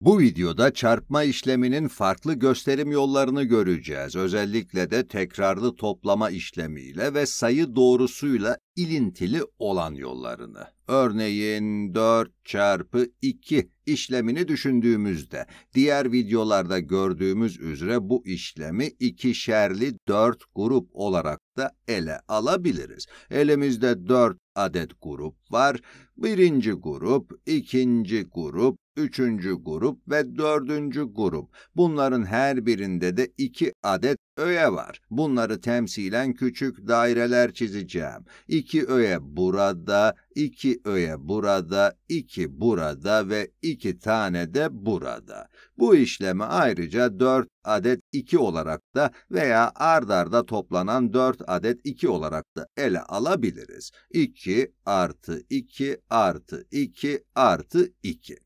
Bu videoda çarpma işleminin farklı gösterim yollarını göreceğiz. Özellikle de tekrarlı toplama işlemiyle ve sayı doğrusuyla ilintili olan yollarını. Örneğin 4 çarpı 2 işlemini düşündüğümüzde, diğer videolarda gördüğümüz üzere bu işlemi ikişerli 4 grup olarak da ele alabiliriz. Elimizde 4 adet grup var. Birinci grup, ikinci grup, üçüncü grup ve dördüncü grup. Bunların her birinde de iki adet öğe var. Bunları temsilen küçük daireler çizeceğim. İki öğe burada, iki öğe burada, iki burada ve iki tane de burada. Bu işleme ayrıca 4 adet 2 olarak da veya ardarda toplanan 4 adet 2 olarak da ele alabiliriz. 2 artı 2 artı 2 artı 2.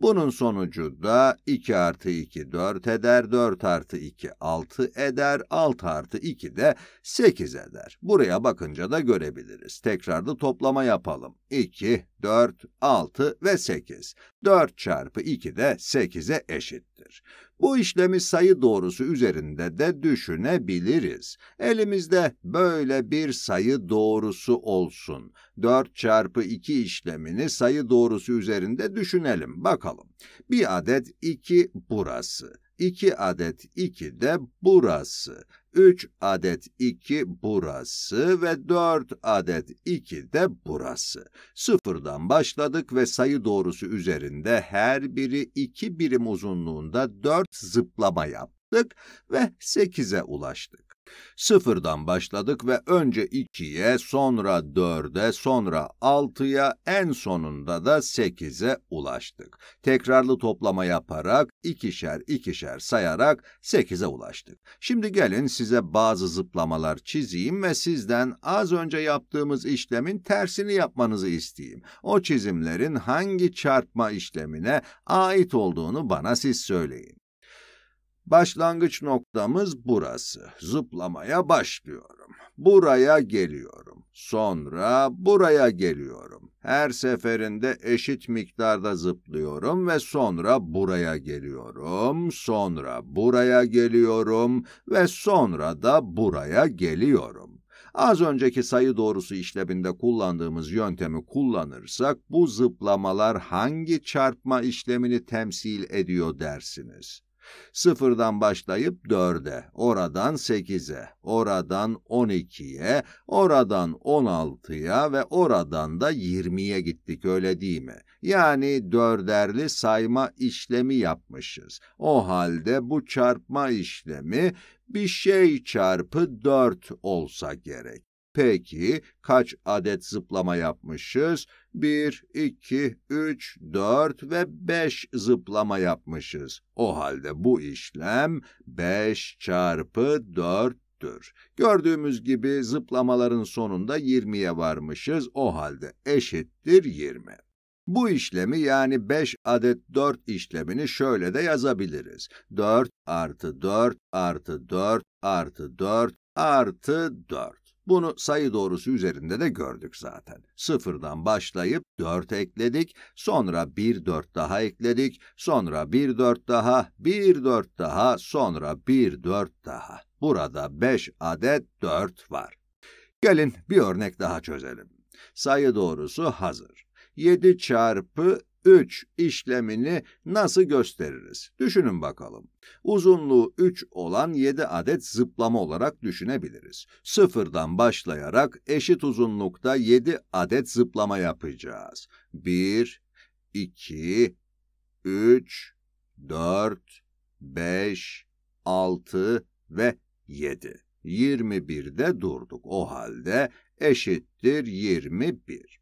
Bunun sonucu da 2 artı 2 4 eder, 4 artı 2 6 eder, 6 artı 2 de 8 eder. Buraya bakınca da görebiliriz. Tekrarlı toplama yapalım. 2, 4, 6 ve 8. 4 çarpı 2 de 8'e eşittir. Bu işlemi sayı doğrusu üzerinde de düşünebiliriz. Elimizde böyle bir sayı doğrusu olsun. 4 çarpı 2 işlemini sayı doğrusu üzerinde düşünelim bakalım. Bir adet 2 burası. 2 adet 2 de burası. 3 adet 2 burası ve 4 adet 2 de burası. Sıfırdan başladık ve sayı doğrusu üzerinde her biri 2 birim uzunluğunda 4 zıplama yaptık ve 8'e ulaştık. Sıfırdan başladık ve önce 2'ye, sonra 4'e, sonra 6'ya, en sonunda da 8'e ulaştık. Tekrarlı toplama yaparak, ikişer ikişer sayarak 8'e ulaştık. Şimdi gelin size bazı zıplamalar çizeyim ve sizden az önce yaptığımız işlemin tersini yapmanızı isteyeyim. O çizimlerin hangi çarpma işlemine ait olduğunu bana siz söyleyin. Başlangıç noktamız burası. Zıplamaya başlıyorum. Buraya geliyorum. Sonra buraya geliyorum. Her seferinde eşit miktarda zıplıyorum ve sonra buraya geliyorum. Sonra buraya geliyorum ve sonra da buraya geliyorum. Az önceki sayı doğrusu işleminde kullandığımız yöntemi kullanırsak bu zıplamalar hangi çarpma işlemini temsil ediyor dersiniz? Sıfırdan başlayıp dörde, oradan sekize, oradan on ikiye, oradan on altıya ve oradan da yirmiye gittik öyle değil mi? Yani dörderli sayma işlemi yapmışız. O halde bu çarpma işlemi bir şey çarpı dört olsa gerek. Peki kaç adet zıplama yapmışız? 1, 2, 3, 4 ve 5 zıplama yapmışız. O halde bu işlem 5 çarpı 4'tür. Gördüğümüz gibi zıplamaların sonunda 20'ye varmışız. O halde eşittir 20. Bu işlemi yani 5 adet 4 işlemini şöyle de yazabiliriz. 4 artı 4 artı 4 artı 4 artı 4. Bunu sayı doğrusu üzerinde de gördük zaten. Sıfırdan başlayıp 4 ekledik, sonra bir 4 daha ekledik, sonra bir 4 daha, bir 4 daha, sonra bir 4 daha. Burada 5 adet 4 var. Gelin bir örnek daha çözelim. Sayı doğrusu hazır. 7 çarpı 3 işlemini nasıl gösteririz? Düşünün bakalım. Uzunluğu 3 olan 7 adet zıplama olarak düşünebiliriz. Sıfırdan başlayarak eşit uzunlukta 7 adet zıplama yapacağız. 1, 2, 3, 4, 5, 6 ve 7. 21'de durduk. O halde eşittir 21.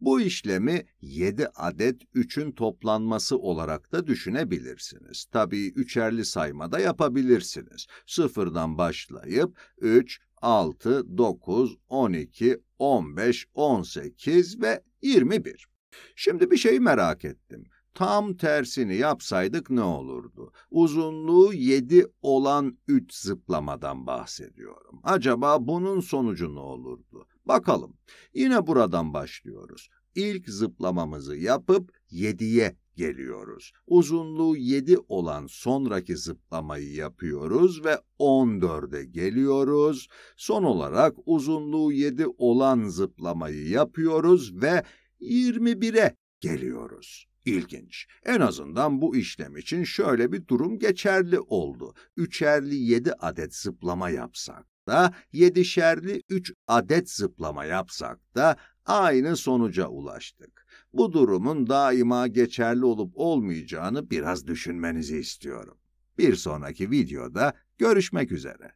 Bu işlemi 7 adet 3'ün toplanması olarak da düşünebilirsiniz. Tabii üçerli saymada yapabilirsiniz. Sıfırdan başlayıp 3, 6, 9, 12, 15, 18 ve 21. Şimdi bir şeyi merak ettim. Tam tersini yapsaydık ne olurdu? Uzunluğu 7 olan 3 zıplamadan bahsediyorum. Acaba bunun sonucu ne olurdu? Bakalım. Yine buradan başlıyoruz. İlk zıplamamızı yapıp 7'ye geliyoruz. Uzunluğu 7 olan sonraki zıplamayı yapıyoruz ve 14'e geliyoruz. Son olarak uzunluğu 7 olan zıplamayı yapıyoruz ve 21'e geliyoruz. İlginç. En azından bu işlem için şöyle bir durum geçerli oldu. Üçerli 7 adet zıplama yapsak da yedişerli üç adet zıplama yapsak da aynı sonuca ulaştık. Bu durumun daima geçerli olup olmayacağını biraz düşünmenizi istiyorum. Bir sonraki videoda görüşmek üzere.